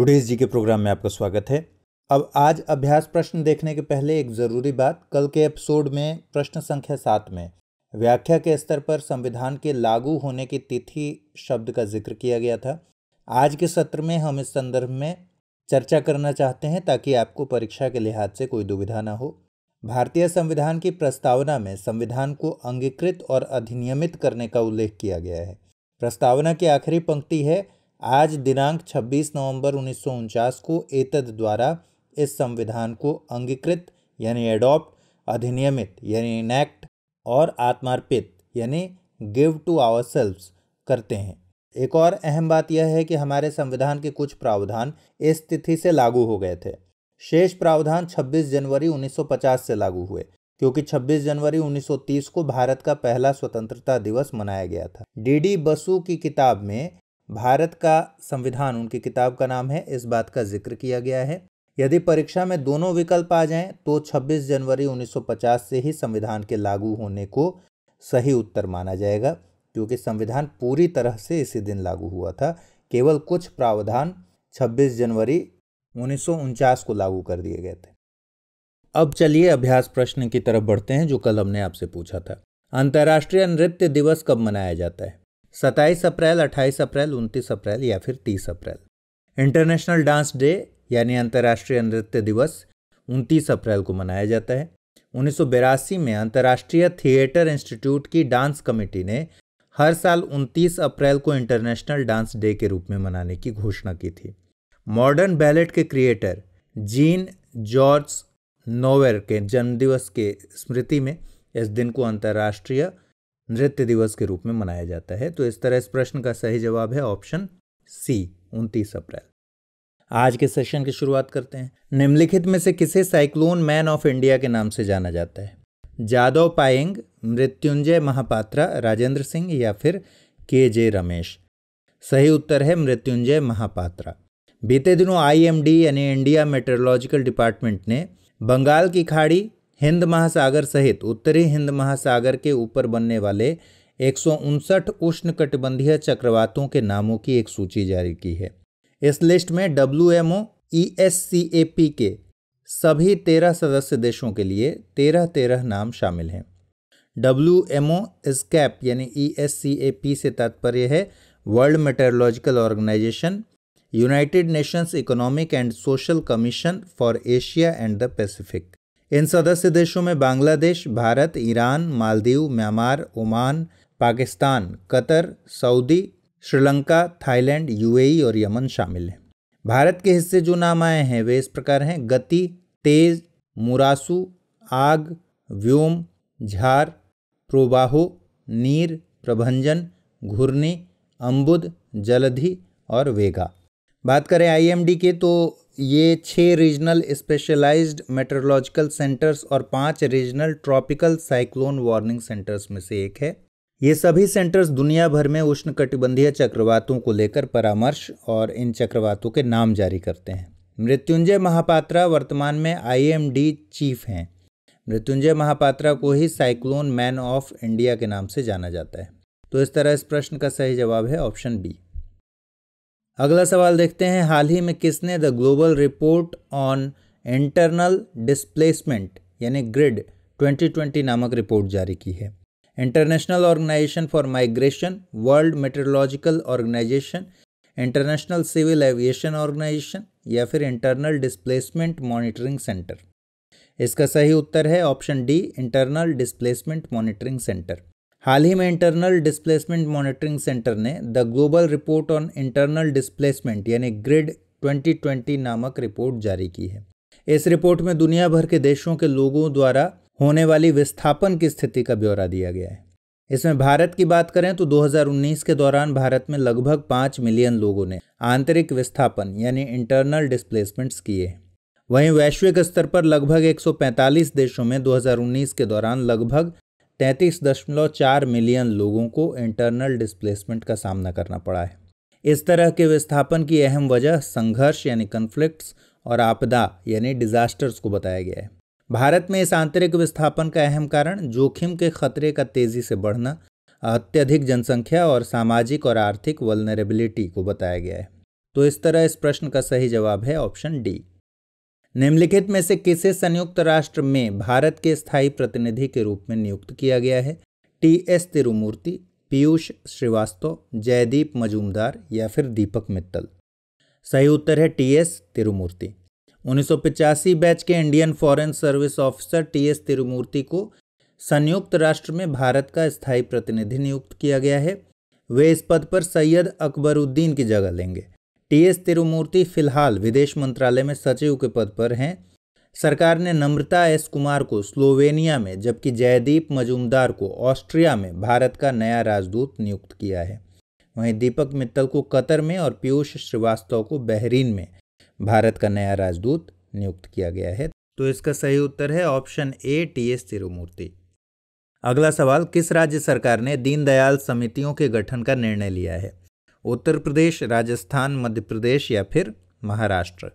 Today's जी के programme में आपका स्वागत है अब आज अभ्यास प्रश्न देखने के पहले एक ज़रूरी बात कल के एपिसोड में प्रश्न संख्या सात में व्याख्या के स्तर पर संविधान के लागू होने की तिथि शब्द का जिक्र किया गया था आज के सत्र में हम इस संदर्भ में चर्चा करना चाहते हैं ताकि आपको परीक्षा के लिहाज से कोई दुविधा ना हो भारतीय संविधान की प्रस्तावना में संविधान को अंगीकृत और अधिनियमित करने का उल्लेख किया गया है प्रस्तावना की आखिरी पंक्ति है आज दिनांक 26 नवंबर उन्नीस को एतद द्वारा इस संविधान को अंगीकृत यानी एडॉप्ट अधिनियमित यानी इनैक्ट और आत्मार्पित यानी गिव टू आवर सेल्व्स करते हैं एक और अहम बात यह है कि हमारे संविधान के कुछ प्रावधान इस तिथि से लागू हो गए थे शेष प्रावधान 26 जनवरी 1950 से लागू हुए क्योंकि 26 जनवरी 1930 को भारत का पहला स्वतंत्रता दिवस मनाया गया था डीडी बसु की किताब में भारत का संविधान उनकी किताब का नाम है इस बात का जिक्र किया गया है यदि परीक्षा में दोनों विकल्प आ जाएं तो 26 जनवरी 1950 से ही संविधान के लागू होने को सही उत्तर माना जाएगा क्योंकि संविधान पूरी तरह से इसी दिन लागू हुआ था केवल कुछ प्रावधान 26 जनवरी उन्नीस को लागू कर दिए गए थे अब चलिए अभ्यास प्रश्न की तरफ बढ़ते हैं जो कल हमने आपसे पूछा था अंतर्राष्ट्रीय नृत्य दिवस कब मनाया जाता है सत्ताईस अप्रैल अट्ठाईस अप्रैल उनतीस अप्रैल या फिर तीस अप्रैल इंटरनेशनल डांस डे यानी अंतर्राष्ट्रीय नृत्य दिवस उनतीस अप्रैल को मनाया जाता है उन्नीस में अंतर्राष्ट्रीय थिएटर इंस्टीट्यूट की डांस कमेटी ने हर साल 29 अप्रैल को इंटरनेशनल डांस डे के रूप में मनाने की घोषणा की थी मॉडर्न बैलेट के क्रिएटर जीन जॉर्ज नोवेर के जन्मदिवस के स्मृति में इस दिन को अंतर्राष्ट्रीय नृत्य दिवस के रूप में मनाया जाता है तो इस तरह इस प्रश्न का सही जवाब है ऑप्शन सी उनतीस अप्रैल आज के सेशन की शुरुआत करते हैं निम्नलिखित में से किसे साइक्लोन मैन ऑफ इंडिया के नाम से जाना जाता है जादव पाएंग मृत्युंजय महापात्रा राजेंद्र सिंह या फिर के जे रमेश सही उत्तर है मृत्युंजय महापात्रा बीते दिनों आईएमडी यानी इंडिया मेट्रोलॉजिकल डिपार्टमेंट ने बंगाल की खाड़ी हिंद महासागर सहित उत्तरी हिंद महासागर के ऊपर बनने वाले एक उष्ण कटिबंधीय चक्रवातों के नामों की एक सूची जारी की है इस लिस्ट में W M O E S C A P के सभी तेरह सदस्य देशों के लिए तेरह तेरह नाम शामिल हैं डब्ल्यू एम ओ स्कैप यानी ई एस सी ए पी से तात्पर्य है World Meteorological Organization United Nations Economic and Social Commission for Asia and the Pacific इन सदस्य देशों में Bangladesh Bharat Iran Maldives Myanmar Oman Pakistan Qatar Saudi Sri Lanka Thailand UAE और यमन शामिल हैं भारत के हिस्से जो नाम आए हैं वे इस प्रकार हैं गति तेज मुरासू आग व्योम झार प्रोबाहो नीर प्रभंजन घूर्णी अम्बुद जलधि और वेगा बात करें आईएमडी के तो ये छः रीजनल स्पेशलाइज्ड मेट्रोलॉजिकल सेंटर्स और पांच regional tropical cyclone warning centres में से एक है ये सभी सेंटर्स दुनिया भर में उष्णकटिबंधीय चक्रवातों को लेकर परामर्श और इन चक्रवातों के नाम जारी करते हैं मृत्युंजय महापात्रा वर्तमान में आईएमडी चीफ हैं मृत्युंजय महापात्रा को ही साइक्लोन मैन ऑफ इंडिया के नाम से जाना जाता है तो इस तरह इस प्रश्न का सही जवाब है ऑप्शन बी अगला सवाल देखते हैं हाल ही में किसने the global report on internal displacement यानी ग्रिड 2020 नामक रिपोर्ट जारी की है International Organization for Migration World Meteorological Organization International Civil Aviation Organization या फिर इंटरनल डिस्प्लेसमेंट मॉनिटरिंग सेंटर इसका सही उत्तर है option D internal displacement monitoring centre हाल ही में इंटरनल डिस्प्लेसमेंट मॉनिटरिंग सेंटर ने the global report on internal displacement यानी ग्रिड 2020 नामक रिपोर्ट जारी की है इस रिपोर्ट में दुनिया भर के देशों के लोगों द्वारा होने वाली विस्थापन की स्थिति का ब्यौरा दिया गया है इसमें भारत की बात करें तो 2019 के दौरान भारत में लगभग पाँच मिलियन लोगों ने आंतरिक विस्थापन यानी इंटरनल डिस्प्लेसमेंट्स किए वहीं वैश्विक स्तर पर लगभग 145 देशों में 2019 के दौरान लगभग तैंतीस दशमलव चार मिलियन लोगों को इंटरनल डिस्प्लेसमेंट का सामना करना पड़ा है इस तरह के विस्थापन की अहम वजह संघर्ष यानी कन्फ्लिक्ट्स और आपदा यानी डिजास्टर्स को बताया गया है भारत में इस आंतरिक विस्थापन का अहम कारण जोखिम के खतरे का तेजी से बढ़ना अत्यधिक जनसंख्या और सामाजिक और आर्थिक वलनरेबिलिटी को बताया गया है तो इस तरह इस प्रश्न का सही जवाब है ऑप्शन डी निम्नलिखित में से किसे संयुक्त राष्ट्र में भारत के स्थायी प्रतिनिधि के रूप में नियुक्त किया गया है टी एस तिरुमूर्ति पीयूष श्रीवास्तव जयदीप मजूमदार या फिर दीपक मित्तल सही उत्तर है टी एस तिरुमूर्ति उन्नीस बैच के Indian Foreign Service officer T S Tirumurti को संयुक्त राष्ट्र में भारत का स्थायी प्रतिनिधि नियुक्त किया गया है वे इस पद पर सैयद अकबरुद्दीन की जगह लेंगे टी एस तिरुमूर्ति फिलहाल विदेश मंत्रालय में सचिव के पद पर हैं सरकार ने नम्रता एस कुमार को स्लोवेनिया में जबकि जयदीप मजूमदार को ऑस्ट्रिया में भारत का नया राजदूत नियुक्त किया है वहीं दीपक मित्तल को कतर में और पीयूष श्रीवास्तव को बहरीन में भारत का नया राजदूत नियुक्त किया गया है तो इसका सही उत्तर है option A T S Tirumurti अगला सवाल किस राज्य सरकार ने दीनदयाल समितियों के गठन का निर्णय लिया है उत्तर प्रदेश राजस्थान मध्य प्रदेश या फिर महाराष्ट्र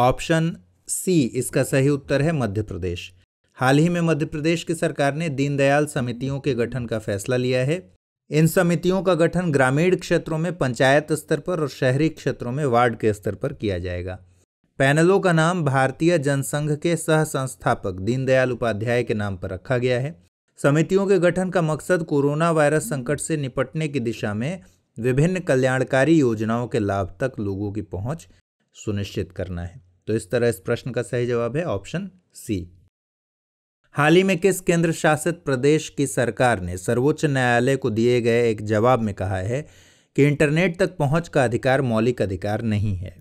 ऑप्शन सी इसका सही उत्तर है मध्य प्रदेश हाल ही में मध्य प्रदेश की सरकार ने दीनदयाल समितियों के गठन का फैसला लिया है इन समितियों का गठन ग्रामीण क्षेत्रों में पंचायत स्तर पर और शहरी क्षेत्रों में वार्ड के स्तर पर किया जाएगा पैनलों का नाम भारतीय जनसंघ के सह संस्थापक दीनदयाल उपाध्याय के नाम पर रखा गया है समितियों के गठन का मकसद कोरोना वायरस संकट से निपटने की दिशा में विभिन्न कल्याणकारी योजनाओं के लाभ तक लोगों की पहुंच सुनिश्चित करना है तो इस तरह इस प्रश्न का सही जवाब है ऑप्शन सी हाल ही में किस केंद्र शासित प्रदेश की सरकार ने सर्वोच्च न्यायालय को दिए गए एक जवाब में कहा है कि इंटरनेट तक पहुंच का अधिकार मौलिक अधिकार नहीं है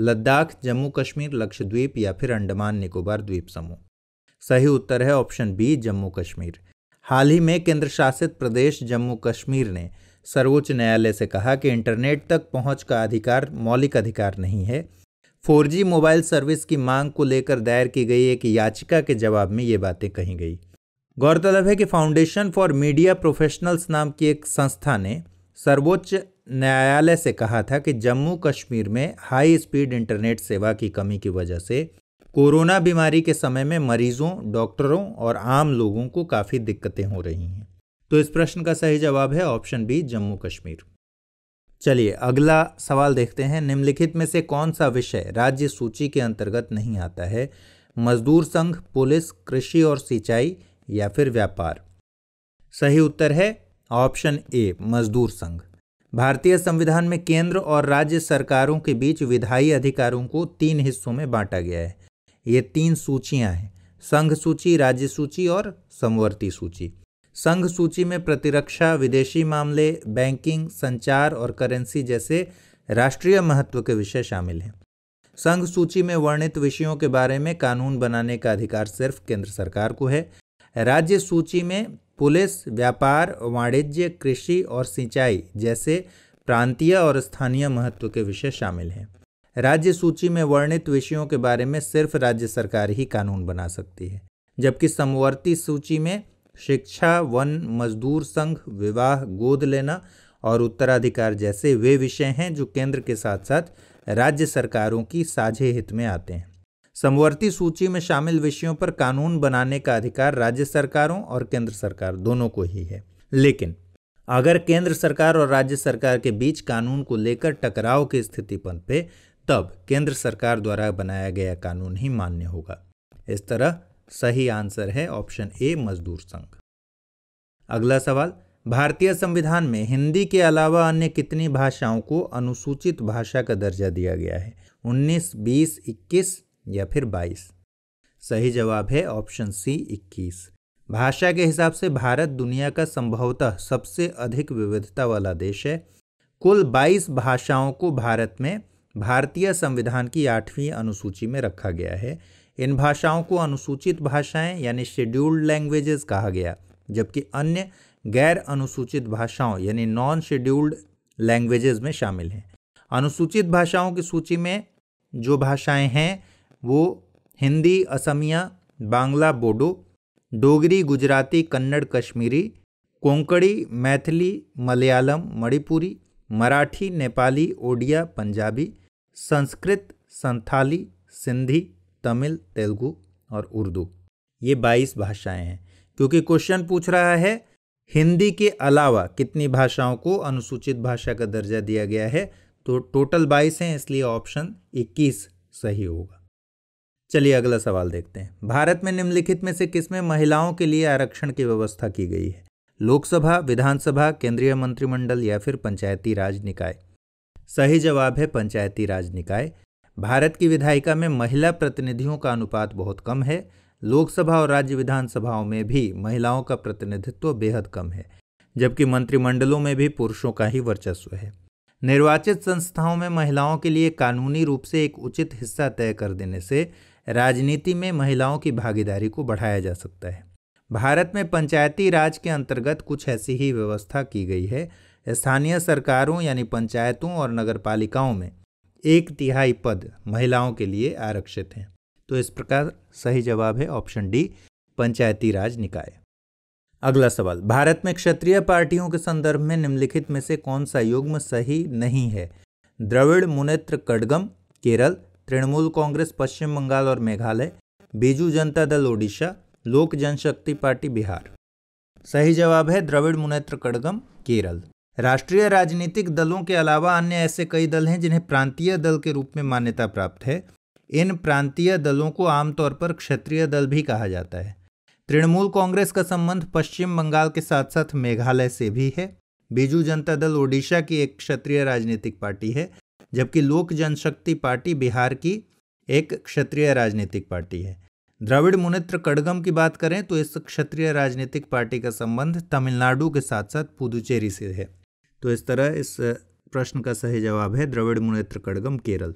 लद्दाख जम्मू कश्मीर लक्षद्वीप या फिर अंडमान निकोबार द्वीप समूह सही उत्तर है ऑप्शन बी जम्मू कश्मीर हाल ही में केंद्र शासित प्रदेश जम्मू कश्मीर ने सर्वोच्च न्यायालय से कहा कि इंटरनेट तक पहुंच का अधिकार मौलिक अधिकार नहीं है 4G मोबाइल सर्विस की मांग को लेकर दायर की गई एक याचिका के जवाब में ये बातें कही गई गौरतलब है कि फाउंडेशन फॉर मीडिया प्रोफेशनल्स नाम की एक संस्था ने सर्वोच्च न्यायालय से कहा था कि जम्मू कश्मीर में हाई स्पीड इंटरनेट सेवा की कमी की वजह से कोरोना बीमारी के समय में मरीजों डॉक्टरों और आम लोगों को काफ़ी दिक्कतें हो रही हैं तो इस प्रश्न का सही जवाब है ऑप्शन बी जम्मू कश्मीर चलिए अगला सवाल देखते हैं निम्नलिखित में से कौन सा विषय राज्य सूची के अंतर्गत नहीं आता है मजदूर संघ पुलिस कृषि और सिंचाई या फिर व्यापार सही उत्तर है ऑप्शन ए मजदूर संघ भारतीय संविधान में केंद्र और राज्य सरकारों के बीच विधायी अधिकारों को तीन हिस्सों में बांटा गया है ये तीन सूचियां हैं संघ सूची राज्य सूची और समवर्ती सूची संघ सूची में प्रतिरक्षा विदेशी मामले बैंकिंग संचार और करेंसी जैसे राष्ट्रीय महत्व के विषय शामिल हैं संघ सूची में वर्णित विषयों के बारे में कानून बनाने का अधिकार सिर्फ केंद्र सरकार को है राज्य सूची में पुलिस व्यापार वाणिज्य कृषि और सिंचाई जैसे प्रांतीय और स्थानीय महत्व के विषय शामिल हैं राज्य सूची में वर्णित विषयों के बारे में सिर्फ राज्य सरकार ही कानून बना सकती है जबकि समवर्ती सूची में शिक्षा वन मजदूर संघ विवाह गोद लेना और उत्तराधिकार जैसे वे विषय हैं जो केंद्र के साथ साथ राज्य सरकारों की साझे हित में आते हैं समवर्ती सूची में शामिल विषयों पर कानून बनाने का अधिकार राज्य सरकारों और केंद्र सरकार दोनों को ही है लेकिन अगर केंद्र सरकार और राज्य सरकार के बीच कानून को लेकर टकराव की स्थिति पनपे तब केंद्र सरकार द्वारा बनाया गया कानून ही मान्य होगा इस तरह सही आंसर है ऑप्शन ए मजदूर संघ अगला सवाल भारतीय संविधान में हिंदी के अलावा अन्य कितनी भाषाओं को अनुसूचित भाषा का दर्जा दिया गया है 19, 20, 21 या फिर 22? सही जवाब है ऑप्शन सी 21। भाषा के हिसाब से भारत दुनिया का संभवतः सबसे अधिक विविधता वाला देश है कुल 22 भाषाओं को भारत में भारतीय संविधान की आठवीं अनुसूची में रखा गया है इन भाषाओं को अनुसूचित भाषाएं यानी शेड्यूल्ड लैंग्वेजेस कहा गया जबकि अन्य गैर अनुसूचित भाषाओं यानी नॉन शेड्यूल्ड लैंग्वेजेस में शामिल हैं अनुसूचित भाषाओं की सूची में जो भाषाएं हैं वो हिंदी असमिया बांग्ला बोडो डोगरी गुजराती कन्नड़ कश्मीरी कोंकणी मैथिली मलयालम मणिपुरी मराठी नेपाली ओडिया पंजाबी संस्कृत संथाली सिंधी तमिल तेलुगू और उर्दू ये बाईस भाषाएं हैं क्योंकि क्वेश्चन पूछ रहा है हिंदी के अलावा कितनी भाषाओं को अनुसूचित भाषा का दर्जा दिया गया है तो टोटल बाईस हैं इसलिए ऑप्शन इक्कीस सही होगा चलिए अगला सवाल देखते हैं भारत में निम्नलिखित में से किसमें महिलाओं के लिए आरक्षण की व्यवस्था की गई है लोकसभा विधानसभा केंद्रीय मंत्रिमंडल या फिर पंचायती राज निकाय सही जवाब है पंचायती राज निकाय भारत की विधायिका में महिला प्रतिनिधियों का अनुपात बहुत कम है लोकसभा और राज्य विधानसभाओं में भी महिलाओं का प्रतिनिधित्व बेहद कम है जबकि मंत्रिमंडलों में भी पुरुषों का ही वर्चस्व है निर्वाचित संस्थाओं में महिलाओं के लिए कानूनी रूप से एक उचित हिस्सा तय कर देने से राजनीति में महिलाओं की भागीदारी को बढ़ाया जा सकता है भारत में पंचायती राज के अंतर्गत कुछ ऐसी ही व्यवस्था की गई है स्थानीय सरकारों यानी पंचायतों और नगर पालिकाओं में एक तिहाई पद महिलाओं के लिए आरक्षित हैं तो इस प्रकार सही जवाब है ऑप्शन डी पंचायती राज निकाय अगला सवाल भारत में क्षत्रिय पार्टियों के संदर्भ में निम्नलिखित में से कौन सा युग्म सही नहीं है द्रविड़ मुनेत्र कड़गम केरल तृणमूल कांग्रेस पश्चिम बंगाल और मेघालय बीजू जनता दल ओडिशा लोक जनशक्ति पार्टी बिहार सही जवाब है द्रविड़ मुनेत्र कड़गम केरल राष्ट्रीय राजनीतिक दलों के अलावा अन्य ऐसे कई दल हैं जिन्हें प्रांतीय दल के रूप में मान्यता प्राप्त है इन प्रांतीय दलों को आमतौर पर क्षेत्रीय दल भी कहा जाता है तृणमूल कांग्रेस का संबंध पश्चिम बंगाल के साथ साथ मेघालय से भी है बीजू जनता दल ओडिशा की एक क्षेत्रीय राजनीतिक पार्टी है जबकि लोक जनशक्ति पार्टी बिहार की एक क्षेत्रीय राजनीतिक पार्टी है द्रविड़ मुनेत्र कड़गम की बात करें तो इस क्षेत्रीय राजनीतिक पार्टी का संबंध तमिलनाडु के साथ साथ पुदुचेरी से है तो इस तरह इस प्रश्न का सही जवाब है द्रविड़ मुनेत्र कड़गम केरल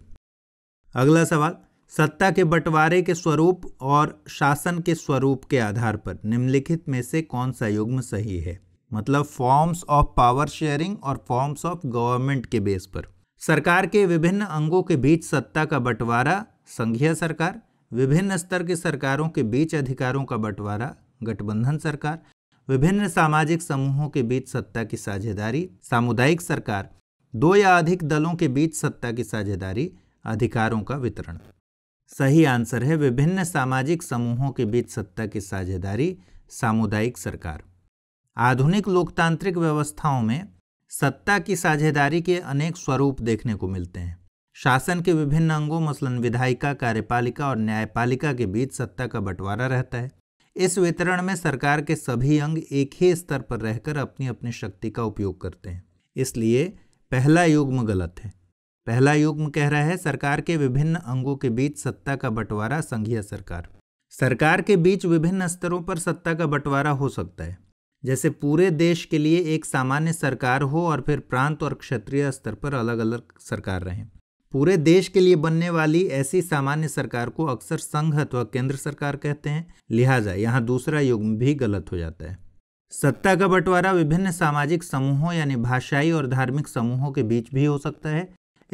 अगला सवाल सत्ता के बंटवारे के स्वरूप और शासन के स्वरूप के आधार पर निम्नलिखित में से कौन सा युग्म सही है मतलब फॉर्म्स ऑफ पावर शेयरिंग और फॉर्म्स ऑफ गवर्नमेंट के बेस पर सरकार के विभिन्न अंगों के बीच सत्ता का बंटवारा संघीय सरकार विभिन्न स्तर की सरकारों के बीच अधिकारों का बंटवारा गठबंधन सरकार विभिन्न सामाजिक समूहों के बीच सत्ता की साझेदारी सामुदायिक सरकार दो या अधिक दलों के बीच सत्ता की साझेदारी अधिकारों का वितरण सही आंसर है विभिन्न सामाजिक समूहों के बीच सत्ता की साझेदारी सामुदायिक सरकार आधुनिक लोकतांत्रिक व्यवस्थाओं में सत्ता की साझेदारी के अनेक स्वरूप देखने को मिलते हैं शासन के विभिन्न अंगों मसलन विधायिका कार्यपालिका और न्यायपालिका के बीच सत्ता का बंटवारा रहता है इस वितरण में सरकार के सभी अंग एक ही स्तर पर रहकर अपनी अपनी शक्ति का उपयोग करते हैं इसलिए पहला युग्म गलत है पहला युग्म कह रहा है सरकार के विभिन्न अंगों के बीच सत्ता का बंटवारा संघीय सरकार सरकार के बीच विभिन्न स्तरों पर सत्ता का बंटवारा हो सकता है जैसे पूरे देश के लिए एक सामान्य सरकार हो और फिर प्रांत और क्षेत्रीय स्तर पर अलग अलग सरकार रहें पूरे देश के लिए बनने वाली ऐसी सामान्य सरकार को अक्सर संघ अथवा केंद्र सरकार कहते हैं लिहाजा यहाँ दूसरा युग भी गलत हो जाता है सत्ता का बंटवारा विभिन्न सामाजिक समूहों यानी भाषाई और धार्मिक समूहों के बीच भी हो सकता है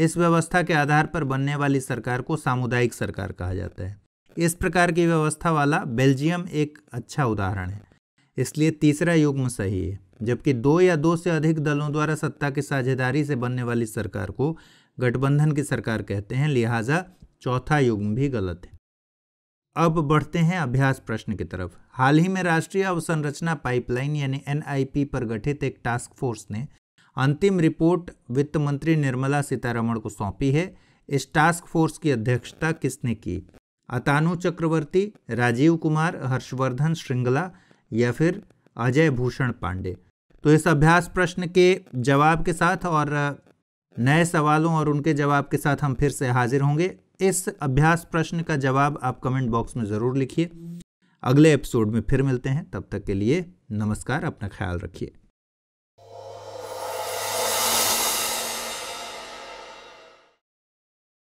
इस व्यवस्था के आधार पर बनने वाली सरकार को सामुदायिक सरकार कहा जाता है इस प्रकार की व्यवस्था वाला बेल्जियम एक अच्छा उदाहरण है इसलिए तीसरा युग्म सही है जबकि दो या दो से अधिक दलों द्वारा सत्ता की साझेदारी से बनने वाली सरकार को गठबंधन की सरकार कहते हैं लिहाजा चौथा युग्म भी गलत है अब बढ़ते हैं अभ्यास प्रश्न की तरफ हाल ही में राष्ट्रीय अवसंरचना पाइपलाइन यानी एन पर गठित एक टास्क फोर्स ने अंतिम रिपोर्ट वित्त मंत्री निर्मला सीतारमण को सौंपी है इस टास्क फोर्स की अध्यक्षता किसने की अतानु चक्रवर्ती राजीव कुमार हर्षवर्धन श्रृंगला या फिर अजय भूषण पांडे तो इस अभ्यास प्रश्न के जवाब के साथ और नए सवालों और उनके जवाब के साथ हम फिर से हाजिर होंगे इस अभ्यास प्रश्न का जवाब आप कमेंट बॉक्स में ज़रूर लिखिए अगले एपिसोड में फिर मिलते हैं तब तक के लिए नमस्कार अपना ख्याल रखिए